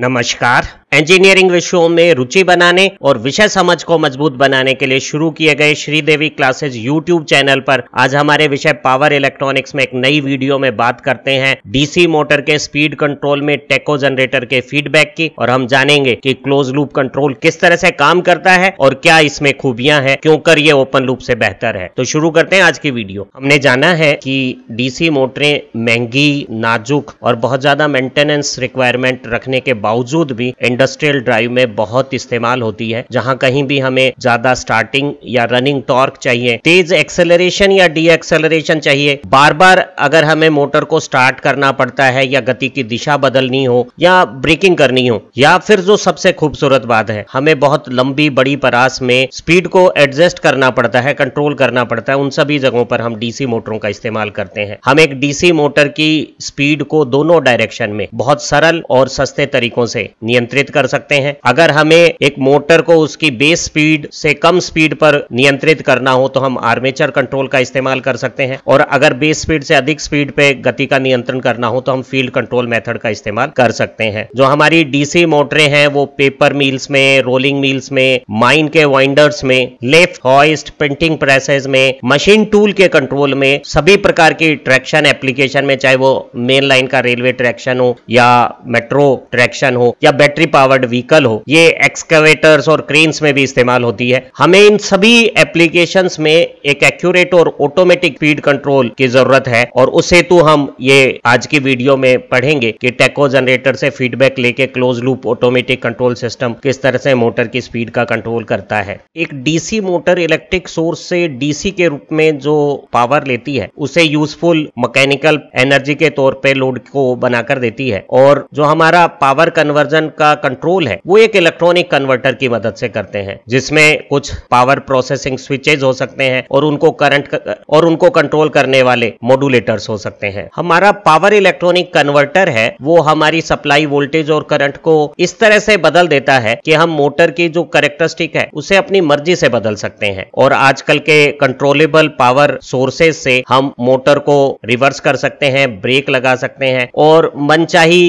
नमस्कार इंजीनियरिंग विषयों में रुचि बनाने और विषय समझ को मजबूत बनाने के लिए शुरू किए गए श्रीदेवी क्लासेज यूट्यूब चैनल पर आज हमारे विषय पावर इलेक्ट्रॉनिक्स में एक नई वीडियो में बात करते हैं डीसी मोटर के स्पीड कंट्रोल में टेको जनरेटर के फीडबैक की और हम जानेंगे कि क्लोज लूप कंट्रोल किस तरह से काम करता है और क्या इसमें खूबियां हैं क्यों कर ये ओपन लूप से बेहतर है तो शुरू करते हैं आज की वीडियो हमने जाना है कि डीसी मोटरें महंगी नाजुक और बहुत ज्यादा मेंटेनेंस रिक्वायरमेंट रखने के बावजूद भी इंडस्ट्रियल ड्राइव में बहुत इस्तेमाल होती है जहां कहीं भी हमें ज्यादा स्टार्टिंग या रनिंग टॉर्क चाहिए तेज एक्सेलरेशन या डी एक्सेलरेशन चाहिए बार बार अगर हमें मोटर को स्टार्ट करना पड़ता है या गति की दिशा बदलनी हो या ब्रेकिंग करनी हो या फिर जो सबसे खूबसूरत बात है हमें बहुत लंबी बड़ी परास में स्पीड को एडजस्ट करना पड़ता है कंट्रोल करना पड़ता है उन सभी जगहों पर हम डीसी मोटरों का इस्तेमाल करते हैं हम एक डीसी मोटर की स्पीड को दोनों डायरेक्शन में बहुत सरल और सस्ते तरीकों से नियंत्रित कर सकते हैं अगर हमें एक मोटर को उसकी बेस स्पीड से कम स्पीड पर नियंत्रित करना हो तो हम आर्मेचर कंट्रोल का इस्तेमाल कर सकते हैं और अगर बेस स्पीड से अधिक स्पीड पे गति का नियंत्रण करना हो तो हम फील्ड कंट्रोल मेथड का इस्तेमाल कर सकते हैं जो हमारी डीसी मोटरें हैं वो पेपर मिल्स में रोलिंग मिल्स में माइन के वाइंडर्स में लेफ्ट हॉइस्ट प्रिंटिंग प्रेसेस में मशीन टूल के कंट्रोल में सभी प्रकार की ट्रैक्शन एप्लीकेशन में चाहे वो मेन लाइन का रेलवे ट्रैक्शन हो या मेट्रो ट्रैक्शन हो या बैटरी पावर पावर्ड व्हीकल हो ये एक्सकवेटर्स और क्रेन्स में भी इस्तेमाल होती है हमें इन सभी एप्लीकेशन में एक एक्यूरेट और ऑटोमेटिक स्पीड कंट्रोल की जरूरत है और उसे तो हम ये आज की वीडियो में पढ़ेंगे कि टेको जनरेटर से फीडबैक लेके close loop automatic control system किस तरह से मोटर की स्पीड का कंट्रोल करता है एक डीसी मोटर इलेक्ट्रिक सोर्स से डीसी के रूप में जो पावर लेती है उसे यूजफुल मैकेनिकल एनर्जी के तौर पे लोड को बनाकर देती है और जो हमारा पावर कन्वर्जन का कंट्रोल है वो एक इलेक्ट्रॉनिक कन्वर्टर की मदद से करते हैं जिसमें कुछ पावर प्रोसेसिंग स्विचेज हो सकते हैं और उनको करंट और उनको कंट्रोल करने वाले मॉड्यूलेटर्स हो सकते हैं हमारा पावर इलेक्ट्रॉनिक कन्वर्टर है वो हमारी सप्लाई वोल्टेज और करंट को इस तरह से बदल देता है कि हम मोटर की जो करेक्टरिस्टिक है उसे अपनी मर्जी से बदल सकते हैं और आजकल के कंट्रोलेबल पावर सोर्सेज से हम मोटर को रिवर्स कर सकते हैं ब्रेक लगा सकते हैं और मनचाही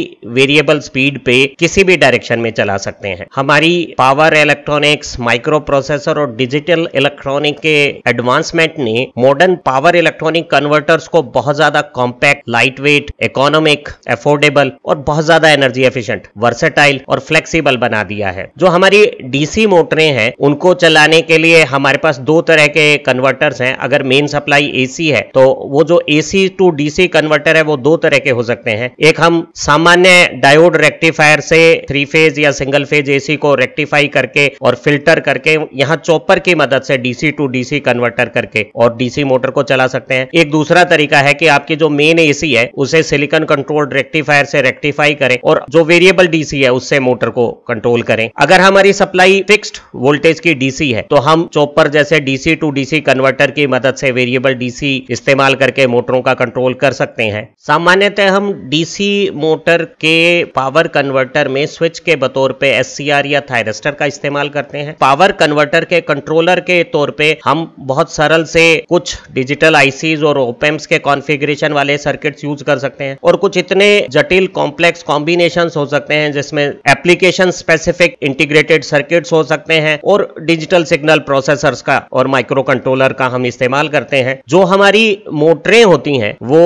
वेरिएबल स्पीड पे किसी भी डायरेक्शन कनेक्शन में चला सकते हैं हमारी पावर इलेक्ट्रॉनिक्स माइक्रो प्रोसेसर और डिजिटल इलेक्ट्रॉनिक के एडवांसमेंट ने मॉडर्न पावर इलेक्ट्रॉनिक कन्वर्टर्स को बहुत ज्यादा compact light weight economic affordable और बहुत ज्यादा एनर्जी एफिशिएंट वर्सेटाइल और फ्लेक्सिबल बना दिया है जो हमारी डीसी मोटरें हैं उनको चलाने के लिए हमारे पास दो तरह के कन्वर्टर्स हैं अगर मेन सप्लाई एसी है तो वो जो एसी टू डीसी कन्वर्टर है वो दो तरह के हो सकते हैं एक हम सामान्य डायोड रेक्टिफायर से थ्री फेज या सिंगल फेज एसी को रेक्टिफाई करके और फिल्टर करके यहाँ चॉपर की मदद से डीसी टू डीसी कन्वर्टर करके और डीसी मोटर को चला सकते हैं एक दूसरा तरीका है कि आपकी जो मेन एसी है उसे सिलिकॉन कंट्रोल रेक्टिफायर से रेक्टिफाई करें और जो वेरिएबल डीसी है उससे मोटर को कंट्रोल करें अगर हमारी सप्लाई फिक्स्ड वोल्टेज की डीसी है तो हम चॉपर जैसे डीसी टू डीसी कन्वर्टर की मदद से वेरिएबल डीसी इस्तेमाल करके मोटरों का कंट्रोल कर सकते हैं सामान्यतः हम डीसी मोटर के पावर कन्वर्टर में स्विच के बतौर पे एस या थायरस्टर का इस्तेमाल करते हैं पावर कन्वर्टर के कंट्रोलर के तौर पे हम बहुत सरल से कुछ डिजिटल आईसीज और ओपेम्स के कॉन्फ़िगरेशन वाले सर्किट्स यूज कर सकते हैं और कुछ इतने जटिल कॉम्प्लेक्स कॉम्बिनेशन हो सकते हैं जिसमें एप्लीकेशन स्पेसिफिक इंटीग्रेटेड सर्किट्स हो सकते हैं और डिजिटल सिग्नल प्रोसेसर्स का और माइक्रो कंट्रोलर का हम इस्तेमाल करते हैं जो हमारी मोटरें होती हैं वो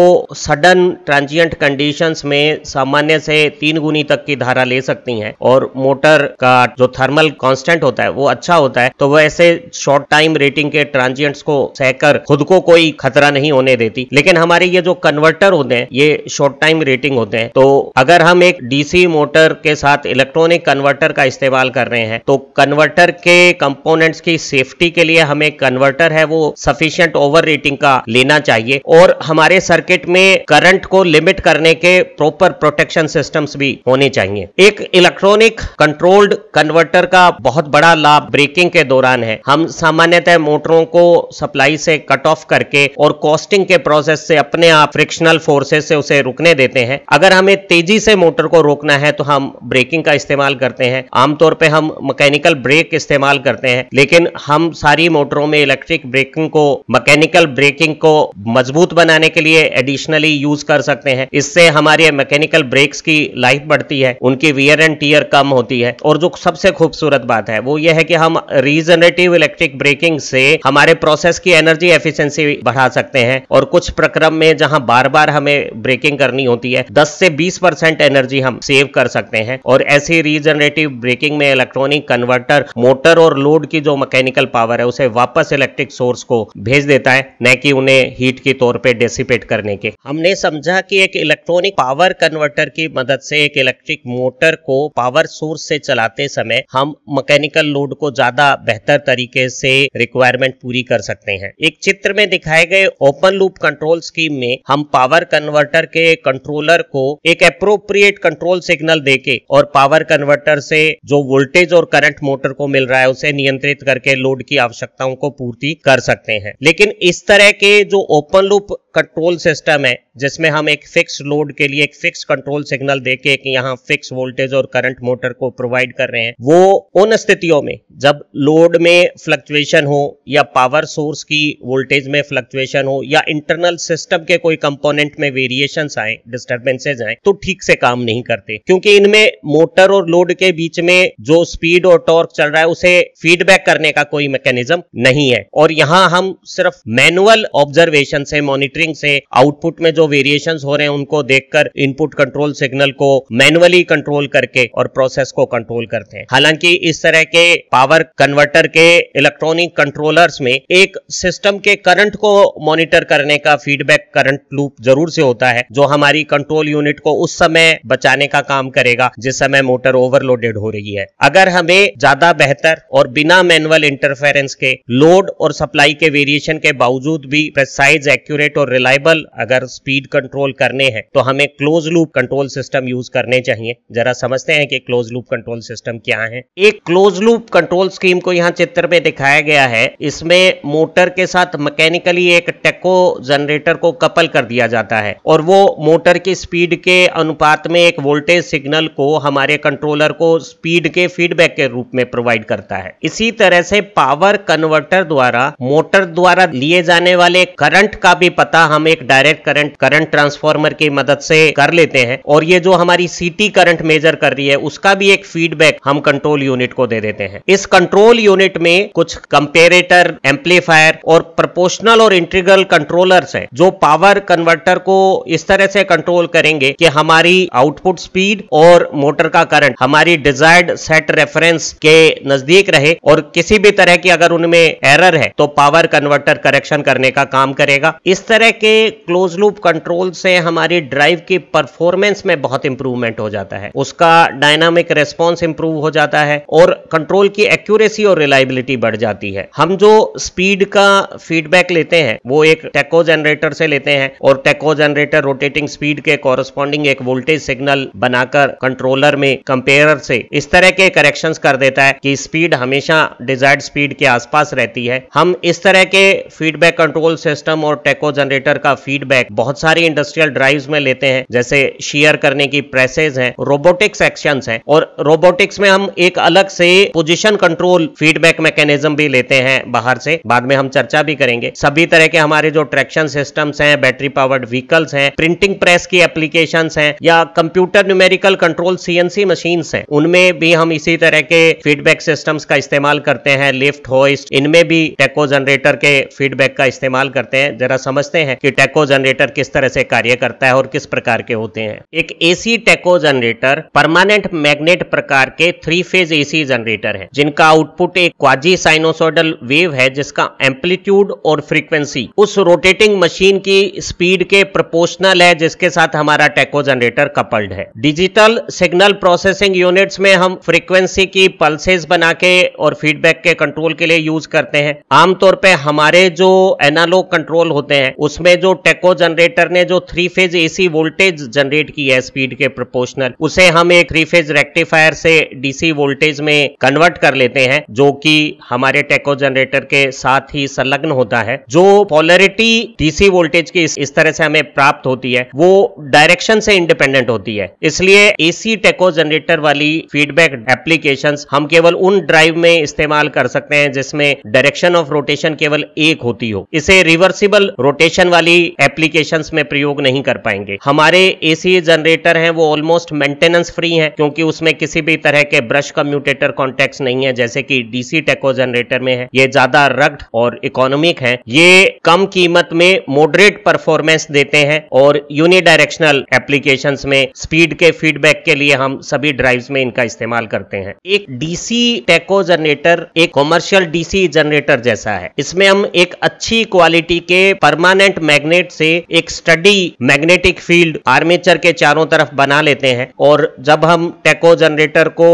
सडन ट्रांजियंट कंडीशंस में सामान्य से तीन गुनी तक की धारा ले सकती हैं है और मोटर का जो थर्मल कांस्टेंट होता है वो अच्छा होता है तो ऐसे शॉर्ट टाइम रेटिंग के ट्रांजियंट्स को सहकर खुद को कोई खतरा नहीं होने देती लेकिन हमारे ये जो कन्वर्टर होते हैं ये शॉर्ट टाइम रेटिंग होते हैं तो अगर हम एक डीसी मोटर के साथ इलेक्ट्रॉनिक कन्वर्टर का इस्तेमाल कर रहे हैं तो कन्वर्टर के कंपोनेंट्स की सेफ्टी के लिए हमें कन्वर्टर है वो सफिशियंट ओवर रेटिंग का लेना चाहिए और हमारे सर्किट में करंट को लिमिट करने के प्रॉपर प्रोटेक्शन सिस्टम्स भी होने चाहिए एक इलेक्ट्रॉनिक कंट्रोल्ड कन्वर्टर का बहुत बड़ा लाभ ब्रेकिंग के दौरान है हम सामान्यतः मोटरों को सप्लाई से कट ऑफ करके और कॉस्टिंग के प्रोसेस से अपने आप फ्रिक्शनल फोर्सेस से उसे रुकने देते हैं अगर हमें तेजी से मोटर को रोकना है तो हम ब्रेकिंग का इस्तेमाल करते हैं आमतौर पर हम मैकेनिकल ब्रेक इस्तेमाल करते हैं लेकिन हम सारी मोटरों में इलेक्ट्रिक ब्रेकिंग को मैकेनिकल ब्रेकिंग को मजबूत बनाने के लिए एडिशनली यूज कर सकते हैं इससे हमारे मैकेनिकल ब्रेक्स की लाइफ बढ़ती है उनकी वियर एंड टीयर कम होती है और जो सबसे खूबसूरत बात है वो ये है कि हम रीजनरेटिव इलेक्ट्रिक ब्रेकिंग से हमारे प्रोसेस की एनर्जी एफिशिएंसी बढ़ा सकते हैं और कुछ प्रक्रम में जहां बार बार हमें ब्रेकिंग करनी होती है 10 से 20 परसेंट एनर्जी हम सेव कर सकते हैं और ऐसी रीजनरेटिव ब्रेकिंग में इलेक्ट्रॉनिक कन्वर्टर मोटर और लोड की जो मैकेनिकल पावर है उसे वापस इलेक्ट्रिक सोर्स को भेज देता है न कि उन्हें हीट के तौर पर डेसिपेट करने के हमने समझा कि एक इलेक्ट्रॉनिक पावर कन्वर्टर की मदद से एक इलेक्ट्रिक मोटर को पावर सोर्स से चलाते समय हम मैकेनिकल लोड को ज्यादा बेहतर तरीके से रिक्वायरमेंट पूरी कर सकते हैं एक चित्र में दिखाए गए ओपन लूप कंट्रोल स्कीम में हम पावर कन्वर्टर के कंट्रोलर को एक अप्रोप्रिएट कंट्रोल सिग्नल देके और पावर कन्वर्टर से जो वोल्टेज और करंट मोटर को मिल रहा है उसे नियंत्रित करके लोड की आवश्यकताओं को पूर्ति कर सकते हैं लेकिन इस तरह के जो ओपन लूप कंट्रोल सिस्टम है जिसमें हम एक फिक्स लोड के लिए एक फिक्स कंट्रोल सिग्नल देके कि यहाँ फिक्स वोल्टेज और करंट मोटर को प्रोवाइड कर रहे हैं वो उन स्थितियों में जब लोड में फ्लक्चुएशन हो या पावर सोर्स की वोल्टेज में फ्लक्चुएशन हो या इंटरनल सिस्टम के कोई कंपोनेंट में वेरिएशन आए डिस्टर्बेंसेज आए तो ठीक से काम नहीं करते क्योंकि इनमें मोटर और लोड के बीच में जो स्पीड और टॉर्क चल रहा है उसे फीडबैक करने का कोई मैकेनिज्म नहीं है और यहाँ हम सिर्फ मैनुअल ऑब्जर्वेशन से मॉनिटरिंग सेटिंग से आउटपुट में जो वेरिएशन हो रहे हैं उनको देखकर इनपुट कंट्रोल सिग्नल को मैनुअली कंट्रोल करके और प्रोसेस को कंट्रोल करते हैं हालांकि इस तरह के पावर कन्वर्टर के इलेक्ट्रॉनिक कंट्रोलर्स में एक सिस्टम के करंट को मॉनिटर करने का फीडबैक करंट लूप जरूर से होता है जो हमारी कंट्रोल यूनिट को उस समय बचाने का काम करेगा जिस समय मोटर ओवरलोडेड हो रही है अगर हमें ज्यादा बेहतर और बिना मैनुअल इंटरफेरेंस के लोड और सप्लाई के वेरिएशन के बावजूद भी प्रेसाइज एक्यूरेट और और रिलायबल अगर स्पीड कंट्रोल करने हैं तो हमें close loop control system use करने चाहिए जरा समझते हैं कि क्लोज लूप कंट्रोल सिस्टम क्या है एक क्लोज लूप कंट्रोल स्कीम को यहाँ चित्र में दिखाया गया है इसमें मोटर के साथ मैकेनिकली एक टेको जनरेटर को कपल कर दिया जाता है और वो मोटर की स्पीड के अनुपात में एक वोल्टेज सिग्नल को हमारे कंट्रोलर को स्पीड के फीडबैक के रूप में प्रोवाइड करता है इसी तरह से पावर कन्वर्टर द्वारा मोटर द्वारा लिए जाने वाले करंट का भी पता पता हम एक डायरेक्ट करंट करंट ट्रांसफॉर्मर की मदद से कर लेते हैं और ये जो हमारी सीटी करंट मेजर कर रही है उसका भी एक फीडबैक हम कंट्रोल यूनिट को दे देते हैं इस कंट्रोल यूनिट में कुछ कंपेरेटर एम्पलीफायर और प्रोपोर्शनल और इंटीग्रल कंट्रोलर्स है जो पावर कन्वर्टर को इस तरह से कंट्रोल करेंगे कि हमारी आउटपुट स्पीड और मोटर का करंट हमारी डिजायर्ड सेट रेफरेंस के नजदीक रहे और किसी भी तरह की अगर उनमें एरर है तो पावर कन्वर्टर करेक्शन करने का काम करेगा इस तरह तरह के क्लोज लूप कंट्रोल से हमारी ड्राइव की परफॉर्मेंस में बहुत इंप्रूवमेंट हो जाता है उसका डायनामिक रेस्पॉन्स इंप्रूव हो जाता है और कंट्रोल की एक्यूरेसी और रिलायबिलिटी बढ़ जाती है हम जो स्पीड का फीडबैक लेते हैं वो एक टेको जनरेटर से लेते हैं और टेको जनरेटर रोटेटिंग स्पीड के कॉरस्पॉन्डिंग एक वोल्टेज सिग्नल बनाकर कंट्रोलर में कंपेयर से इस तरह के करेक्शन कर देता है कि स्पीड हमेशा डिजायर्ड स्पीड के आसपास रहती है हम इस तरह के फीडबैक कंट्रोल सिस्टम और टेको जनरेटर ऑपरेटर का फीडबैक बहुत सारी इंडस्ट्रियल ड्राइव में लेते हैं जैसे शेयर करने की प्रेसेज है रोबोटिक्स एक्शन है और रोबोटिक्स में हम एक अलग से पोजिशन कंट्रोल फीडबैक मैकेनिज्म भी लेते हैं बाहर से बाद में हम चर्चा भी करेंगे सभी तरह के हमारे जो ट्रैक्शन सिस्टम्स हैं बैटरी पावर्ड व्हीकल्स हैं प्रिंटिंग प्रेस की एप्लीकेशन हैं या computer numerical control CNC machine हैं उनमें भी हम इसी तरह के फीडबैक सिस्टम्स का इस्तेमाल करते हैं लिफ्ट होइस्ट इनमें भी टेको जनरेटर के फीडबैक का इस्तेमाल करते हैं जरा समझते हैं हैं कि टेको जनरेटर किस तरह से कार्य करता है और किस प्रकार के होते हैं एक एसी टेको जनरेटर परमानेंट मैग्नेट प्रकार के थ्री फेज एसी जनरेटर है जिनका आउटपुट एक क्वाजी साइनोसोडल वेव है जिसका एम्पलीट्यूड और फ्रीक्वेंसी उस रोटेटिंग मशीन की स्पीड के प्रोपोर्शनल है जिसके साथ हमारा टेको जनरेटर कपल्ड है डिजिटल सिग्नल प्रोसेसिंग यूनिट्स में हम फ्रीक्वेंसी की पल्सेस बना के और फीडबैक के कंट्रोल के लिए यूज करते हैं आमतौर पे हमारे जो एनालॉग कंट्रोल होते हैं उस उसमें जो टेको जनरेटर ने जो three phase AC voltage generate की है स्पीड के प्रोपोर्शनल उसे हम एक थ्री फेज रेक्टिफायर से डीसी वोल्टेज में कन्वर्ट कर लेते हैं जो कि हमारे टेको जनरेटर के साथ ही संलग्न होता है जो पॉलरिटी डीसी वोल्टेज की इस तरह से हमें प्राप्त होती है वो डायरेक्शन से इंडिपेंडेंट होती है इसलिए एसी टेको जनरेटर वाली फीडबैक एप्लीकेशन हम केवल उन ड्राइव में इस्तेमाल कर सकते हैं जिसमें डायरेक्शन ऑफ रोटेशन केवल एक होती हो इसे रिवर्सिबल रोटेशन इंडक्शन वाली एप्लीकेशन में प्रयोग नहीं कर पाएंगे हमारे एसी जनरेटर है वो ऑलमोस्ट मेंटेनेंस फ्री है क्योंकि उसमें किसी भी तरह के ब्रश कम्यूटेटर कॉन्टेक्ट नहीं है जैसे कि डीसी टेको जनरेटर में है ये ज्यादा रग्ड और इकोनॉमिक है ये कम कीमत में मॉडरेट परफॉर्मेंस देते हैं और यूनिडायरेक्शनल एप्लीकेशन में स्पीड के फीडबैक के लिए हम सभी ड्राइव में इनका इस्तेमाल करते हैं एक डीसी टेको जनरेटर एक कॉमर्शियल डीसी जनरेटर जैसा है इसमें हम एक अच्छी क्वालिटी के परमानेंट पॉकेट मैग्नेट से एक स्टडी मैग्नेटिक फील्ड आर्मेचर के चारों तरफ बना लेते हैं और जब हम टेको जनरेटर को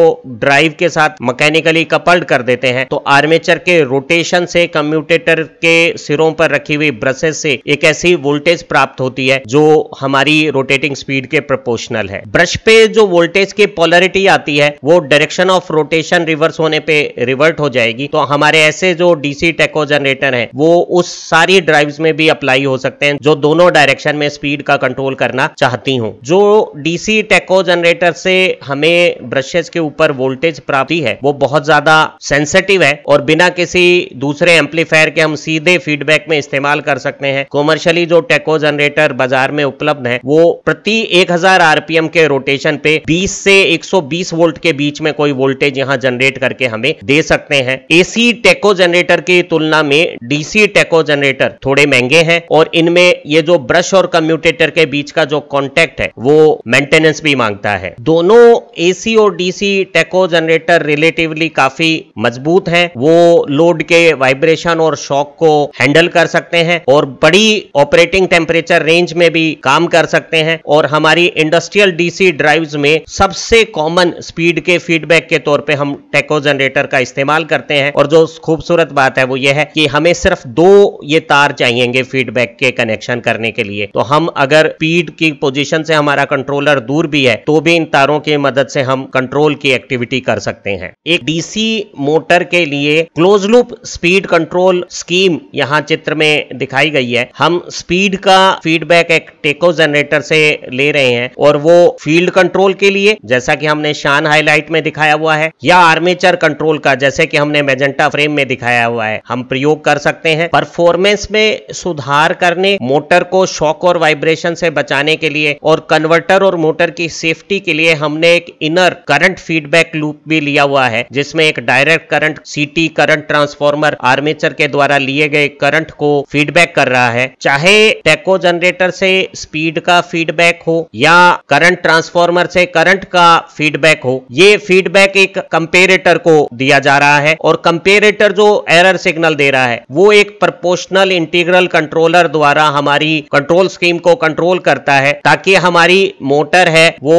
ड्राइव के साथ मैकेनिकली कपल्ड कर देते हैं तो आर्मेचर के रोटेशन से कम्यूटेटर के सिरों पर रखी हुई ब्रशेस से एक ऐसी वोल्टेज प्राप्त होती है जो हमारी रोटेटिंग स्पीड के प्रोपोर्शनल है ब्रश पे जो वोल्टेज की पोलरिटी आती है वो डायरेक्शन ऑफ रोटेशन रिवर्स होने पे रिवर्ट हो जाएगी तो हमारे ऐसे जो डीसी टेको जनरेटर है वो उस सारी ड्राइव्स में भी अप्लाई हो हो सकते हैं जो दोनों डायरेक्शन में स्पीड का कंट्रोल करना चाहती हूँ जो डीसी टेको जनरेटर से हमें ब्रशेज के ऊपर वोल्टेज प्राप्ति है वो बहुत ज्यादा सेंसिटिव है और बिना किसी दूसरे एम्पलीफायर के हम सीधे फीडबैक में इस्तेमाल कर सकते हैं कॉमर्शियली जो टेको जनरेटर बाजार में उपलब्ध है वो प्रति 1000 आरपीएम के रोटेशन पे 20 से 120 वोल्ट के बीच में कोई वोल्टेज यहाँ जनरेट करके हमें दे सकते हैं एसी टेको जनरेटर की तुलना में डीसी टेको जनरेटर थोड़े महंगे हैं और इनमें ये जो ब्रश और कम्यूटेटर के बीच का जो कॉन्टेक्ट है वो मेंटेनेंस भी मांगता है दोनों एसी और डीसी टेको जनरेटर रिलेटिवली काफी मजबूत हैं वो लोड के वाइब्रेशन और शॉक को हैंडल कर सकते हैं और बड़ी ऑपरेटिंग टेम्परेचर रेंज में भी काम कर सकते हैं और हमारी इंडस्ट्रियल डीसी ड्राइव्स में सबसे कॉमन स्पीड के फीडबैक के तौर पे हम टेको जनरेटर का इस्तेमाल करते हैं और जो खूबसूरत बात है वो ये है कि हमें सिर्फ दो ये तार चाहिए फीडबैक रैक के कनेक्शन करने के लिए तो हम अगर पीड की पोजीशन से हमारा कंट्रोलर दूर भी है तो भी इन तारों की मदद से हम कंट्रोल की एक्टिविटी कर सकते हैं एक डीसी मोटर के लिए close loop speed control scheme यहाँ चित्र में दिखाई गई है हम स्पीड का फीडबैक एक टेको जनरेटर से ले रहे हैं और वो फील्ड कंट्रोल के लिए जैसा कि हमने शान हाईलाइट में दिखाया हुआ है या आर्मेचर कंट्रोल का जैसे कि हमने मेजेंटा फ्रेम में दिखाया हुआ है हम प्रयोग कर सकते हैं परफॉर्मेंस में सुधार सुधार करने मोटर को शॉक और वाइब्रेशन से बचाने के लिए और कन्वर्टर और मोटर की सेफ्टी के लिए हमने एक इनर करंट फीडबैक लूप भी लिया हुआ है जिसमें एक direct current CT current transformer armature के द्वारा लिए गए करंट को फीडबैक कर रहा है चाहे टेको जनरेटर से स्पीड का फीडबैक हो या करंट ट्रांसफॉर्मर से करंट का फीडबैक हो ये फीडबैक एक कंपेरेटर को दिया जा रहा है और कंपेरेटर जो एरर सिग्नल दे रहा है वो एक प्रपोशनल इंटीग्रल कंट्रोलर मोटर द्वारा हमारी कंट्रोल स्कीम को कंट्रोल करता है ताकि हमारी मोटर है वो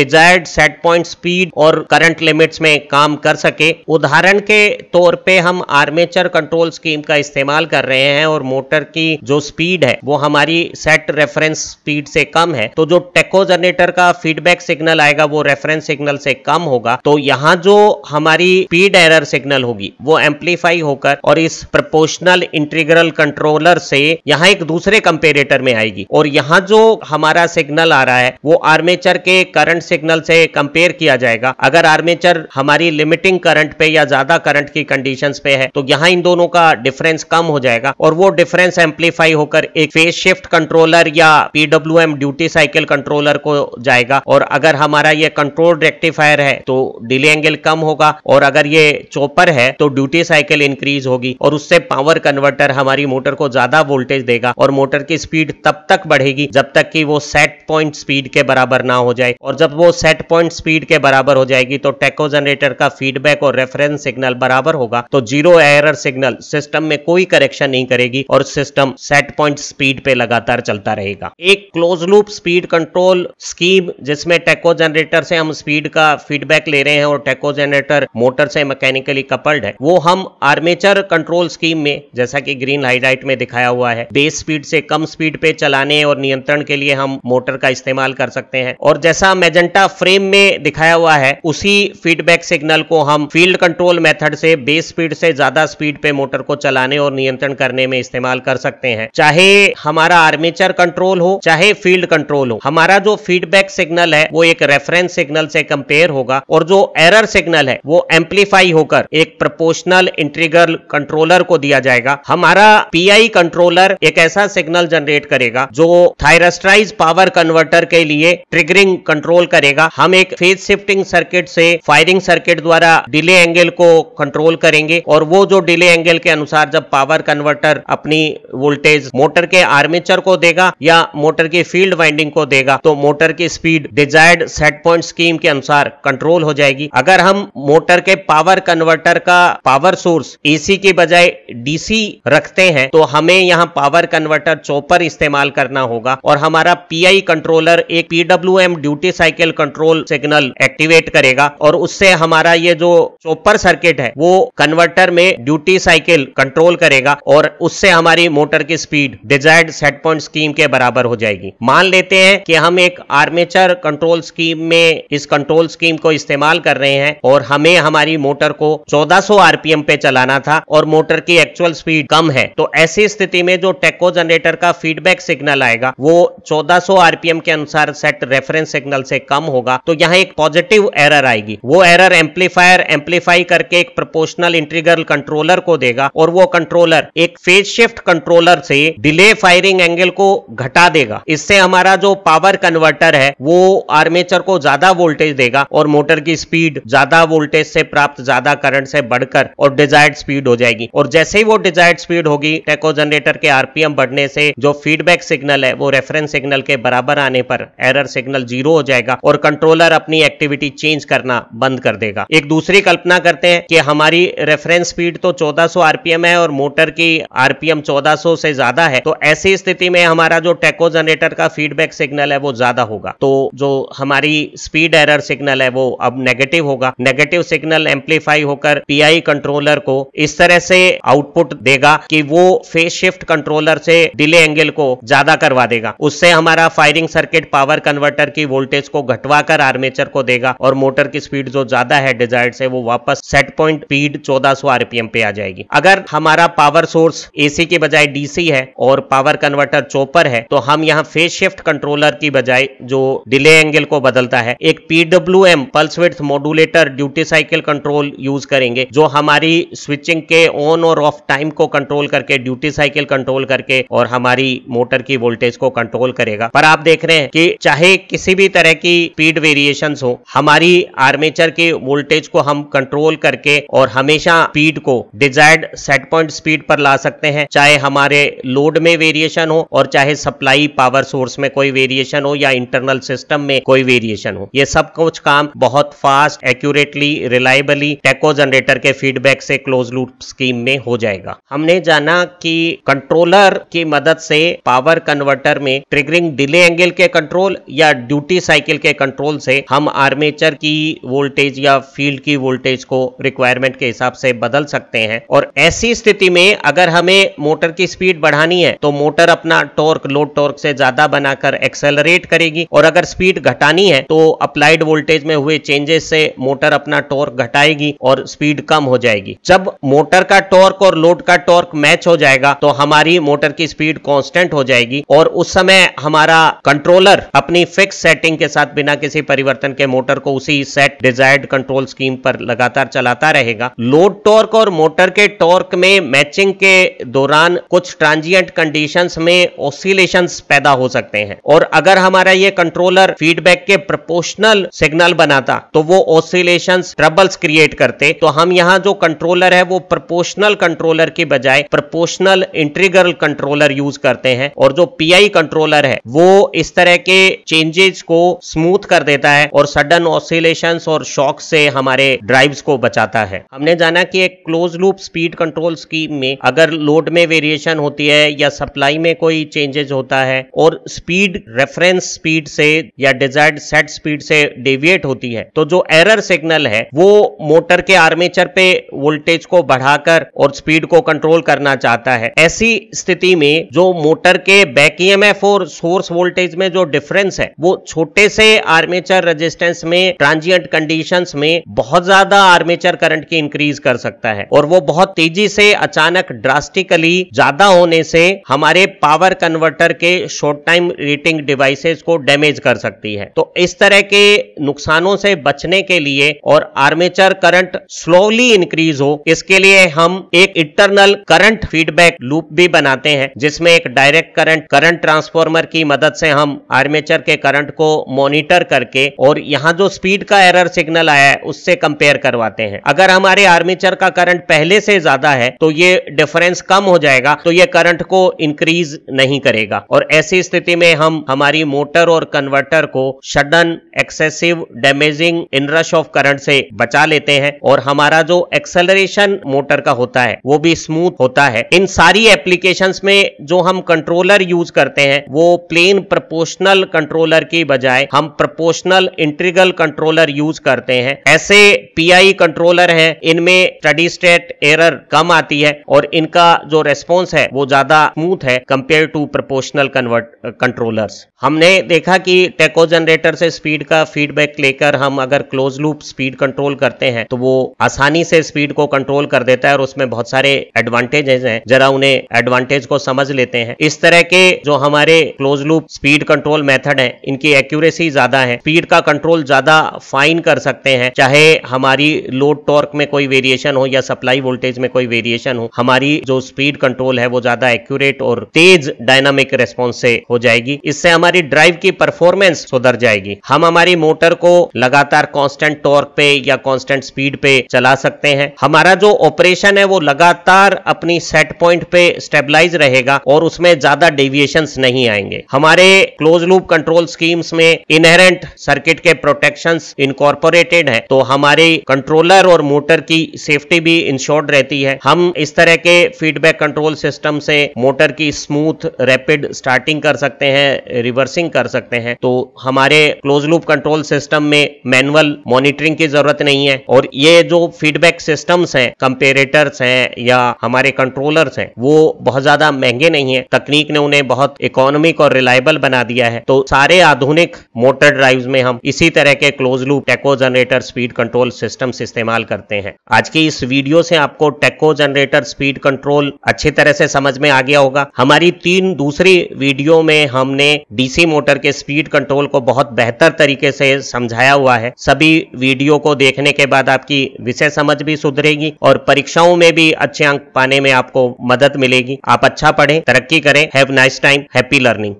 डिजायर्ड सेट पॉइंट स्पीड और करंट लिमिट्स में काम कर सके उदाहरण के तौर पे हम आर्मेचर कंट्रोल स्कीम का इस्तेमाल कर रहे हैं और मोटर की जो स्पीड है वो हमारी सेट रेफरेंस स्पीड से कम है तो जो टेको जनरेटर का फीडबैक सिग्नल आएगा वो रेफरेंस सिग्नल से कम होगा तो यहाँ जो हमारी स्पीड एरर सिग्नल होगी वो एम्पलीफाई होकर और इस प्रपोर्शनल इंटीग्रल कंट्रोलर से यहाँ यहाँ एक दूसरे कंपेरेटर में आएगी और यहाँ जो हमारा सिग्नल आ रहा है वो आर्मेचर के करंट सिग्नल से कंपेयर किया जाएगा अगर आर्मेचर हमारी लिमिटिंग करंट पे या ज्यादा करंट की कंडीशंस पे है तो यहाँ इन दोनों का डिफरेंस कम हो जाएगा और वो डिफरेंस एम्पलीफाई होकर एक फेस शिफ्ट कंट्रोलर या पीडब्ल्यू ड्यूटी साइकिल कंट्रोलर को जाएगा और अगर हमारा ये कंट्रोल रेक्टिफायर है तो डिले एंगल कम होगा और अगर ये चोपर है तो ड्यूटी साइकिल इंक्रीज होगी और उससे पावर कन्वर्टर हमारी मोटर को ज्यादा वोल्टेज देगा और मोटर की स्पीड तब तक बढ़ेगी जब तक कि वो सेट पॉइंट स्पीड के बराबर ना हो जाए और जब वो सेट पॉइंट स्पीड के बराबर हो जाएगी तो टेको जनरेटर का फीडबैक और रेफरेंस सिग्नल बराबर होगा तो जीरो एरर सिग्नल सिस्टम में कोई करेक्शन नहीं करेगी और सिस्टम सेट पॉइंट स्पीड पे लगातार चलता रहेगा एक close loop speed control scheme जिसमें टेको जनरेटर से हम स्पीड का फीडबैक ले रहे हैं और टेको जनरेटर मोटर से मैकेनिकली कपल्ड है वो हम आर्मेचर कंट्रोल स्कीम में जैसा कि ग्रीन हाईलाइट में दिखाया हुआ है तेज स्पीड से कम स्पीड पे चलाने और नियंत्रण के लिए हम मोटर का इस्तेमाल कर सकते हैं और जैसा मेजेंटा फ्रेम में दिखाया हुआ है उसी फीडबैक सिग्नल को हम फील्ड कंट्रोल मेथड से बेस स्पीड से ज्यादा स्पीड पे मोटर को चलाने और नियंत्रण करने में इस्तेमाल कर सकते हैं चाहे हमारा आर्मेचर कंट्रोल हो चाहे फील्ड कंट्रोल हो हमारा जो फीडबैक सिग्नल है वो एक रेफरेंस सिग्नल से कंपेयर होगा और जो एरर सिग्नल है वो एम्पलीफाई होकर एक प्रोपोर्शनल इंट्रीगल कंट्रोलर को दिया जाएगा हमारा पीआई कंट्रोलर एक एक ऐसा सिग्नल जनरेट करेगा जो थायरस्ट्राइज पावर कन्वर्टर के लिए ट्रिगरिंग कंट्रोल करेगा हम एक फेज शिफ्टिंग सर्किट से फायरिंग सर्किट द्वारा डिले एंगल को कंट्रोल करेंगे और वो जो डिले एंगल के अनुसार जब पावर कन्वर्टर अपनी वोल्टेज मोटर के आर्मेचर को देगा या मोटर की फील्ड वाइंडिंग को देगा तो मोटर की speed desired set point scheme के अनुसार कंट्रोल हो जाएगी अगर हम मोटर के पावर कन्वर्टर का पावर सोर्स एसी के बजाय डीसी रखते हैं तो हमें यहाँ पावर पावर कन्वर्टर चॉपर इस्तेमाल करना होगा और हमारा पीआई कंट्रोलर एक P W duty cycle control signal activate करेगा और उससे हमारा ये जो चोपर सर्किट है वो कन्वर्टर में ड्यूटी साइकिल कंट्रोल करेगा और उससे हमारी मोटर की speed desired set point scheme के बराबर हो जाएगी मान लेते हैं कि हम एक आर्मेचर कंट्रोल स्कीम में इस कंट्रोल स्कीम को इस्तेमाल कर रहे हैं और हमें हमारी मोटर को 1400 आरपीएम पे चलाना था और मोटर की एक्चुअल स्पीड कम है तो ऐसी स्थिति में जो टेको जनरेटर का फीडबैक सिग्नल आएगा वो 1400 आरपीएम के अनुसार सेट रेफरेंस सिग्नल से कम होगा तो यहाँ एक पॉजिटिव एरर आएगी वो एरर एम्पलीफायर एम्पलीफाई करके एक प्रोपोर्शनल इंटीग्रल कंट्रोलर को देगा और वो कंट्रोलर एक फेज शिफ्ट कंट्रोलर से डिले फायरिंग एंगल को घटा देगा इससे हमारा जो पावर कन्वर्टर है वो आर्मेचर को ज्यादा वोल्टेज देगा और मोटर की स्पीड ज्यादा वोल्टेज से प्राप्त ज्यादा करंट से बढ़कर और डिजायर्ड स्पीड हो जाएगी और जैसे ही वो डिजायर्ड स्पीड होगी टेको जनरेटर के आर आरपीएम बढ़ने से जो फीडबैक सिग्नल है वो रेफरेंस सिग्नल के बराबर आने पर एरर सिग्नल जीरो हो जाएगा और कंट्रोलर अपनी एक्टिविटी चेंज करना बंद कर देगा एक दूसरी कल्पना करते हैं कि हमारी रेफरेंस स्पीड तो 1400 आरपीएम है और मोटर की आरपीएम 1400 से ज्यादा है तो ऐसी स्थिति में हमारा जो टेको जनरेटर का फीडबैक सिग्नल है वो ज्यादा होगा तो जो हमारी स्पीड एरर सिग्नल है वो अब नेगेटिव होगा नेगेटिव सिग्नल एम्पलीफाई होकर पीआई कंट्रोलर को इस तरह से आउटपुट देगा कि वो फेस शिफ्ट कंट्रोल सोलर से डिले एंगल को ज्यादा करवा देगा उससे हमारा फायरिंग सर्किट पावर कन्वर्टर की वोल्टेज को घटवा कर आर्मेचर को देगा और मोटर की स्पीड जो ज्यादा है डिजायर से वो वापस सेट पॉइंट स्पीड सौ आरपीएम पे आ जाएगी अगर हमारा पावर सोर्स एसी के बजाय डीसी है और पावर कन्वर्टर चोपर है तो हम यहाँ फेस शिफ्ट कंट्रोलर की बजाय जो डिले एंगल को बदलता है एक P W M pulse width modulator duty cycle control use करेंगे जो हमारी स्विचिंग के ऑन और ऑफ टाइम को कंट्रोल करके ड्यूटी साइकिल कंट्रोल करके और हमारी मोटर की वोल्टेज को कंट्रोल करेगा पर आप देख रहे हैं कि चाहे किसी भी तरह की स्पीड वेरिएशन हो हमारी आर्मेचर के वोल्टेज को हम कंट्रोल करके और हमेशा स्पीड को डिजायर्ड सेट पॉइंट स्पीड पर ला सकते हैं चाहे हमारे लोड में वेरिएशन हो और चाहे सप्लाई पावर सोर्स में कोई वेरिएशन हो या इंटरनल सिस्टम में कोई वेरिएशन हो ये सब कुछ काम बहुत fast accurately reliably tacho generator के फीडबैक से क्लोज लूप स्कीम में हो जाएगा हमने जाना कि कंट्रोलर कंट्रोलर की मदद से पावर कन्वर्टर में ट्रिगरिंग डिले एंगल के कंट्रोल या ड्यूटी साइकिल के कंट्रोल से हम आर्मेचर की वोल्टेज या फील्ड की वोल्टेज को रिक्वायरमेंट के हिसाब से बदल सकते हैं और ऐसी स्थिति में अगर हमें मोटर की स्पीड बढ़ानी है तो मोटर अपना टॉर्क लो टॉर्क से ज्यादा बनाकर एक्सेलरेट करेगी और अगर स्पीड घटानी है तो अप्लाइड वोल्टेज में हुए चेंजेस से मोटर अपना टॉर्क घटाएगी और स्पीड कम हो जाएगी जब मोटर का टॉर्क और लोड का टॉर्क मैच हो जाएगा तो हमारी मोटर की स्पीड कांस्टेंट हो जाएगी और उस समय हमारा कंट्रोलर अपनी फिक्स सेटिंग के साथ बिना किसी परिवर्तन के मोटर को उसी सेट डिजायर्ड कंट्रोल स्कीम पर लगातार चलाता रहेगा लोड टॉर्क और मोटर के टॉर्क में मैचिंग के दौरान कुछ ट्रांजिएंट कंडीशन में ऑसिलेशन पैदा हो सकते हैं और अगर हमारा ये कंट्रोलर फीडबैक के प्रोपोर्शनल सिग्नल बनाता तो वो ऑसिलेशन ट्रबल्स क्रिएट करते तो हम यहाँ जो कंट्रोलर है वो प्रोपोर्शनल कंट्रोलर की बजाय प्रोपोर्शनल इंट्रीगल कंट्रोलर यूज करते हैं और जो पीआई कंट्रोलर है वो इस तरह के चेंजेस को स्मूथ कर देता है और सडन ऑसिलेशन और शॉक से हमारे ड्राइव्स को बचाता है हमने जाना कि एक close loop speed control scheme में अगर लोड में वेरिएशन होती है या सप्लाई में कोई चेंजेस होता है और स्पीड रेफरेंस स्पीड से या डिजायर्ड सेट स्पीड से डेविएट होती है तो जो एरर सिग्नल है वो मोटर के आर्मेचर पे वोल्टेज को बढ़ाकर और स्पीड को कंट्रोल करना चाहता है ऐसी स्थिति में जो मोटर के बैक ईएमएफ और सोर्स वोल्टेज में जो डिफरेंस है वो छोटे से आर्मेचर रेजिस्टेंस में ट्रांजिएंट कंडीशंस में बहुत ज्यादा आर्मेचर करंट की इंक्रीज कर सकता है और वो बहुत तेजी से अचानक ड्रास्टिकली ज्यादा होने से हमारे पावर कन्वर्टर के शॉर्ट टाइम रेटिंग डिवाइसेस को डैमेज कर सकती है तो इस तरह के नुकसानों से बचने के लिए और आर्मेचर करंट स्लोली इंक्रीज हो इसके लिए हम एक इंटरनल करंट फीडबैक लूप भी बना बनाते हैं जिसमें एक डायरेक्ट करंट करंट ट्रांसफॉर्मर की मदद से हम आर्मेचर के करंट को मॉनिटर करके और यहाँ जो स्पीड का एरर सिग्नल आया है उससे कंपेयर करवाते हैं अगर हमारे आर्मेचर का करंट पहले से ज्यादा है तो ये डिफरेंस कम हो जाएगा तो ये करंट को इंक्रीज नहीं करेगा और ऐसी स्थिति में हम हमारी मोटर और कन्वर्टर को sudden excessive damaging inrush of current से बचा लेते हैं और हमारा जो एक्सेलरेशन मोटर का होता है वो भी स्मूथ होता है इन सारी एप्लीकेशन एप्लीकेशंस में जो हम कंट्रोलर यूज करते हैं वो प्लेन प्रोपोर्शनल कंट्रोलर के बजाय हम प्रोपोर्शनल इंट्रीगल कंट्रोलर यूज करते हैं ऐसे पीआई कंट्रोलर हैं इनमें स्टडी स्टेट एरर कम आती है और इनका जो रेस्पॉन्स है वो ज्यादा स्मूथ है compare to proportional convert controllers हमने देखा कि टेको जनरेटर से स्पीड का फीडबैक लेकर हम अगर क्लोज लूप स्पीड कंट्रोल करते हैं तो वो आसानी से स्पीड को कंट्रोल कर देता है और उसमें बहुत सारे एडवांटेजेस हैं जरा उन्हें एडवांटेज वोल्टेज को समझ लेते हैं इस तरह के जो हमारे close loop speed control method है इनकी एक्यूरेसी ज्यादा है स्पीड का कंट्रोल ज्यादा फाइन कर सकते हैं चाहे हमारी लोड टॉर्क में कोई वेरिएशन हो या सप्लाई वोल्टेज में कोई वेरिएशन हो हमारी जो स्पीड कंट्रोल है वो ज्यादा एक्यूरेट और तेज डायनामिक रेस्पॉन्स से हो जाएगी इससे हमारी ड्राइव की परफॉर्मेंस सुधर जाएगी हम हमारी मोटर को लगातार कॉन्स्टेंट टॉर्क पे या कॉन्स्टेंट स्पीड पे चला सकते हैं हमारा जो ऑपरेशन है वो लगातार अपनी सेट पॉइंट पे स्टेबलाइज स्टेबलाइज रहेगा और उसमें ज्यादा डेविएशन नहीं आएंगे हमारे क्लोज लूप कंट्रोल स्कीम्स में इनहेरेंट सर्किट के प्रोटेक्शन इनकॉर्पोरेटेड है तो हमारे कंट्रोलर और मोटर की सेफ्टी भी इंश्योर्ड रहती है हम इस तरह के फीडबैक कंट्रोल सिस्टम से मोटर की स्मूथ रैपिड स्टार्टिंग कर सकते हैं रिवर्सिंग कर सकते हैं तो हमारे क्लोज लूप कंट्रोल सिस्टम में मैनुअल मॉनिटरिंग की जरूरत नहीं है और ये जो फीडबैक सिस्टम्स हैं कंपेरेटर्स हैं या हमारे कंट्रोलर्स हैं वो बहुत ज्यादा महंगे नहीं है तकनीक ने उन्हें बहुत इकोनॉमिक और रिलायबल बना दिया है तो सारे आधुनिक मोटर ड्राइव में हम इसी तरह के close loop tacho generator speed control system इस्तेमाल करते हैं आज की इस वीडियो से आपको टेको जनरेटर स्पीड कंट्रोल अच्छी तरह से समझ में आ गया होगा हमारी तीन दूसरी वीडियो में हमने डीसी मोटर के स्पीड कंट्रोल को बहुत बेहतर तरीके से समझाया हुआ है सभी वीडियो को देखने के बाद आपकी विषय समझ भी सुधरेगी और परीक्षाओं में भी अच्छे अंक पाने में आपको मदद मिलेगी आप आप अच्छा पढ़ें तरक्की करें have nice time happy learning